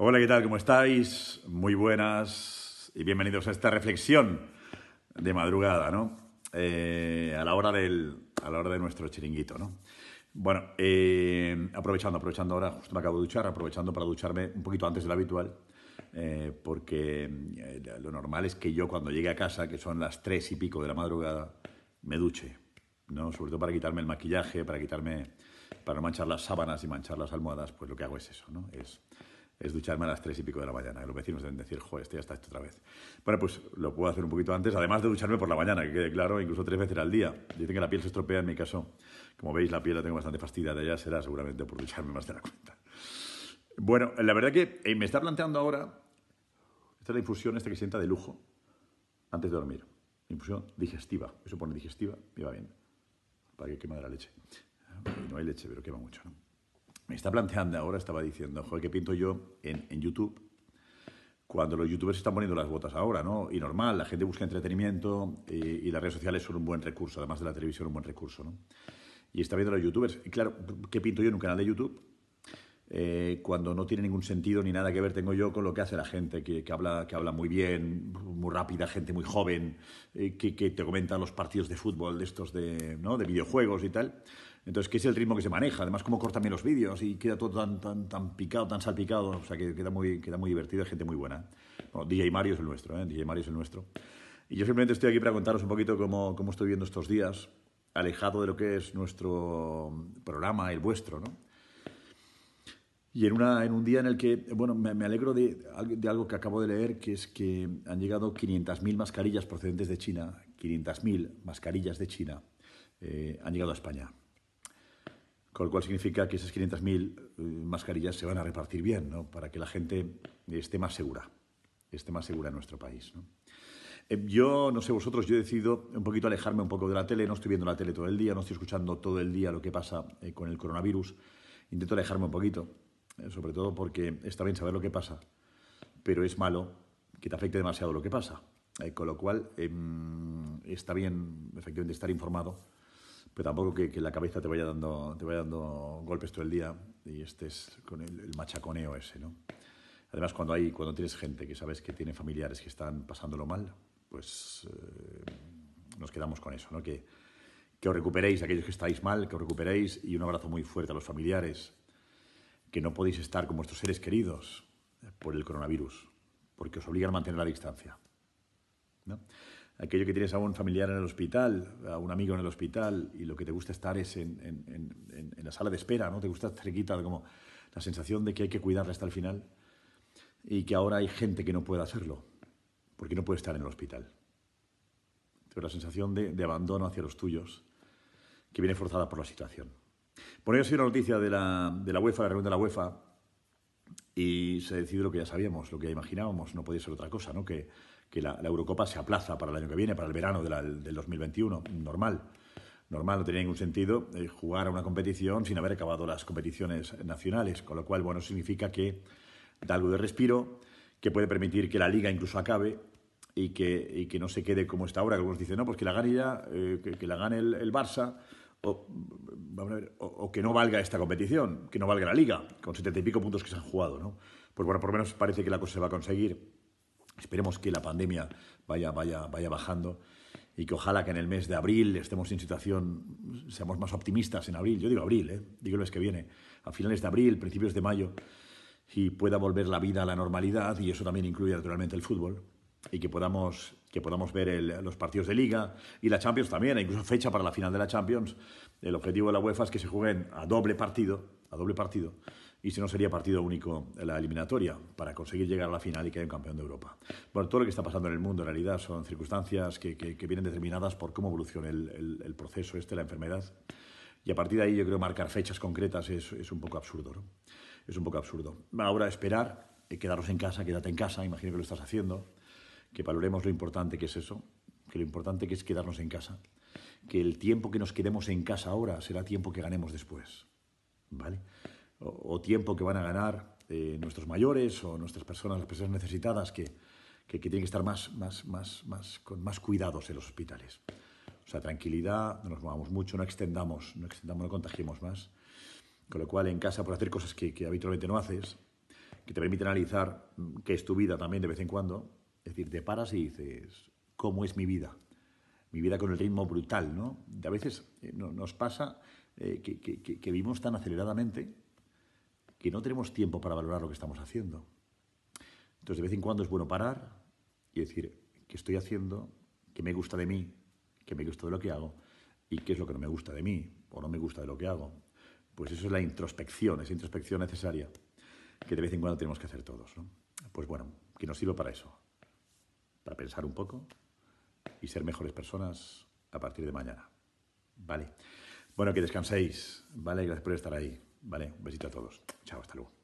Hola, ¿qué tal? ¿Cómo estáis? Muy buenas y bienvenidos a esta reflexión de madrugada, ¿no? Eh, a, la hora del, a la hora de nuestro chiringuito, ¿no? Bueno, eh, aprovechando, aprovechando ahora, justo me acabo de duchar, aprovechando para ducharme un poquito antes de lo habitual, eh, porque lo normal es que yo cuando llegue a casa, que son las tres y pico de la madrugada, me duche, ¿no? Sobre todo para quitarme el maquillaje, para quitarme, para no manchar las sábanas y manchar las almohadas, pues lo que hago es eso, ¿no? Es es ducharme a las 3 y pico de la mañana. los vecinos deben decir, joder, este ya está hecho otra vez. Bueno, pues lo puedo hacer un poquito antes, además de ducharme por la mañana, que quede claro, incluso tres veces al día. Dicen que la piel se estropea, en mi caso, como veis, la piel la tengo bastante fastidiada, ya será seguramente por ducharme más de la cuenta. Bueno, la verdad que eh, me está planteando ahora, esta es la infusión esta que sienta de lujo, antes de dormir. Infusión digestiva, eso pone digestiva y va bien, para que quema de la leche. Ah, no hay leche, pero quema mucho, ¿no? me está planteando ahora, estaba diciendo, joder, ¿qué pinto yo en, YouTube? Cuando los youtubers están poniendo las botas ahora, ¿no? Y normal, la gente busca entretenimiento eh, y, las redes sociales son un buen recurso, además de la televisión un buen recurso, ¿no? Y está viendo los youtubers. Y claro, ¿qué pinto yo en un canal de YouTube? Eh, cuando no tiene ningún sentido ni nada que ver tengo yo con lo que hace la gente, que, habla, que habla muy bien, muy rápida, gente muy joven, eh, que, te comenta los partidos de fútbol de estos de, de videojuegos y tal. Entonces, ¿qué es el ritmo que se maneja, además cómo cortan bien los vídeos y queda todo tan, tan, tan picado, tan salpicado, o sea, que queda muy, queda muy divertido, hay gente muy buena. Bueno, DJ Mario es el nuestro, ¿eh? DJ Mario es el nuestro. Y yo simplemente estoy aquí para contaros un poquito cómo, cómo estoy viendo estos días, alejado de lo que es nuestro programa, el vuestro, ¿no? Y en, una, en un día en el que, bueno, me, me alegro de, de, algo que acabo de leer, que es que han llegado 500.000 mascarillas procedentes de China, 500.000 mascarillas de China eh, han llegado a España con lo cual significa que esas 500.000 eh, mascarillas se van a repartir bien, ¿no? para que la gente esté más segura, esté más segura en nuestro país. Eh, yo, no sé vosotros, yo he decidido un poquito alejarme un poco de la tele, no estoy viendo la tele todo el día, no estoy escuchando todo el día lo que pasa eh, con el coronavirus, intento alejarme un poquito, sobre todo porque está bien saber lo que pasa, pero es malo que te afecte demasiado lo que pasa, con lo cual em, está bien efectivamente estar informado, pero tampoco que, que, la cabeza te vaya dando te vaya dando golpes todo el día y este es con el, machaconeo ese, ¿no? Además, cuando hay cuando tienes gente que sabes que tiene familiares que están pasándolo mal, pues eh, nos quedamos con eso, ¿no? Que, que os recuperéis, aquellos que estáis mal, que os recuperéis y un abrazo muy fuerte a los familiares, que no podéis estar con vuestros seres queridos por el coronavirus, porque os obligan a mantener la distancia. ¿no? aquello que tienes a un familiar en el hospital, a un amigo en el hospital, y lo que te gusta estar es en, la sala de espera, ¿no? Te gusta cerquita, como la sensación de que hay que cuidarla hasta el final y que ahora hay gente que no puede hacerlo, porque no puede estar en el hospital. Pero la sensación de, abandono hacia los tuyos, que viene forzada por la situación. Por ello, ha una noticia de la, de la UEFA, la reunión de la UEFA, y se decide lo que ya sabíamos, lo que ya imaginábamos, no podía ser otra cosa, que, la, Eurocopa se aplaza para el año que viene, para el verano del 2021, normal. Normal, no tenía ningún sentido eh, jugar a una competición sin haber acabado las competiciones nacionales, con lo cual, bueno, significa que da algo de respiro, que puede permitir que la liga incluso acabe y que, no se quede como está ahora, que algunos dicen, no, pues que la gane, eh, que, la gane el, el Barça, o, que no valga esta competición, que no valga la liga, con setenta y pico puntos que se han jugado, ¿no? Pues bueno, por lo menos parece que la cosa se va a conseguir. Esperemos que la pandemia vaya, vaya, vaya bajando y que ojalá que en el mes de abril estemos en situación, seamos más optimistas en abril, yo digo abril, ¿eh? digo el mes que viene, a finales de abril, principios de mayo, y pueda volver la vida a la normalidad, y eso también incluye naturalmente el fútbol, y que podamos que podamos ver los partidos de liga y la Champions también, e incluso fecha para la final de la Champions. El objetivo de la UEFA es que se jueguen a doble partido, a doble partido, y si no sería partido único en la eliminatoria para conseguir llegar a la final y que haya un campeón de Europa. Bueno, todo lo que está pasando en el mundo en realidad son circunstancias que, vienen determinadas por cómo evoluciona el, proceso este, la enfermedad, y a partir de ahí yo creo marcar fechas concretas es, un poco absurdo, Es un poco absurdo. Ahora esperar, eh, quedaros en casa, quédate en casa, imagino que lo estás haciendo que valoremos lo importante que es eso, que lo importante que es quedarnos en casa, que el tiempo que nos quedemos en casa ahora será tiempo que ganemos después, ¿vale? O, tiempo que van a ganar eh, nuestros mayores o nuestras personas, las personas necesitadas que, que, tienen que estar más, más, más, más, con más cuidados en los hospitales. O sea, tranquilidad, no nos movamos mucho, no extendamos, no extendamos, no contagiemos más. Con lo cual, en casa, por hacer cosas que, que habitualmente no haces, que te permiten analizar mm, qué es tu vida también de vez en cuando, es decir, te paras y dices, ¿cómo es mi vida? Mi vida con el ritmo brutal, ¿no? A veces eh, nos pasa eh, que, vivimos tan aceleradamente que no tenemos tiempo para valorar lo que estamos haciendo. Entonces, de vez en cuando es bueno parar y decir, ¿qué estoy haciendo? ¿Qué me gusta de mí? ¿Qué me gusta de lo que hago? ¿Y qué es lo que no me gusta de mí? ¿O no me gusta de lo que hago? Pues eso es la introspección, esa introspección necesaria que de vez en cuando tenemos que hacer todos. ¿no? Pues bueno, que nos sirva para eso, para pensar un poco y ser mejores personas a partir de mañana. Vale. Bueno, que descanséis. Vale, gracias por estar ahí. Vale, un besito a todos. Chao, hasta luego.